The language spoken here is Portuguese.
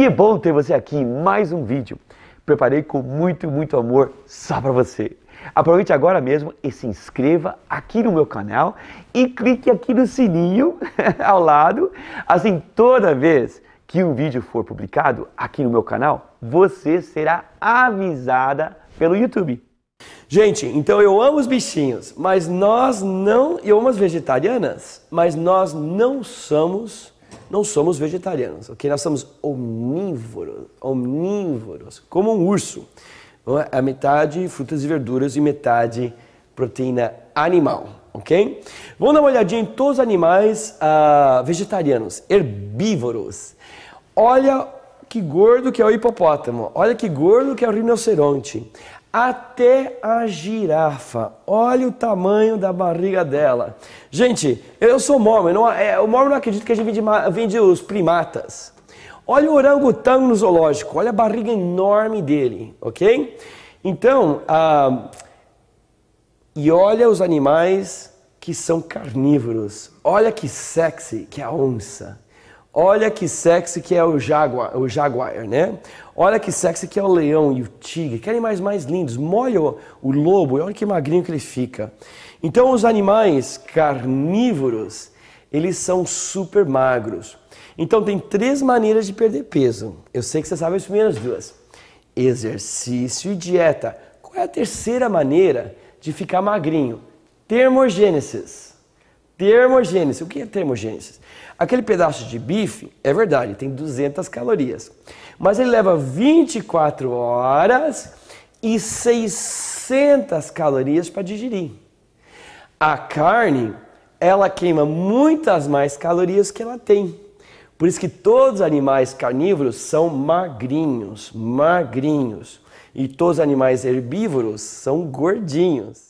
Que bom ter você aqui em mais um vídeo. Preparei com muito, muito amor só para você. Aproveite agora mesmo e se inscreva aqui no meu canal e clique aqui no sininho ao lado. Assim, toda vez que um vídeo for publicado aqui no meu canal, você será avisada pelo YouTube. Gente, então eu amo os bichinhos, mas nós não. Eu amo as vegetarianas, mas nós não somos não somos vegetarianos, ok? Nós somos omnívoros, omnívoros, como um urso. É? A metade frutas e verduras e metade proteína animal, ok? Vamos dar uma olhadinha em todos os animais uh, vegetarianos, herbívoros. Olha que gordo que é o hipopótamo, olha que gordo que é o rinoceronte, até a girafa. Olha o tamanho da barriga dela. Gente, eu sou mormon, não, é, o mormon não acredita que a gente vende, vende os primatas. Olha o orangotango no zoológico, olha a barriga enorme dele, ok? Então, ah, e olha os animais que são carnívoros. Olha que sexy, que é a onça. Olha que sexy que é o jaguar, o jaguar, né? Olha que sexy que é o leão e o tigre. Que animais mais lindos. Molha o, o lobo e olha que magrinho que ele fica. Então os animais carnívoros, eles são super magros. Então tem três maneiras de perder peso. Eu sei que você sabe as primeiras duas. Exercício e dieta. Qual é a terceira maneira de ficar magrinho? Termogênesis. Termogênese. O que é termogênese? Aquele pedaço de bife, é verdade, tem 200 calorias. Mas ele leva 24 horas e 600 calorias para digerir. A carne, ela queima muitas mais calorias que ela tem. Por isso que todos os animais carnívoros são magrinhos, magrinhos. E todos os animais herbívoros são gordinhos.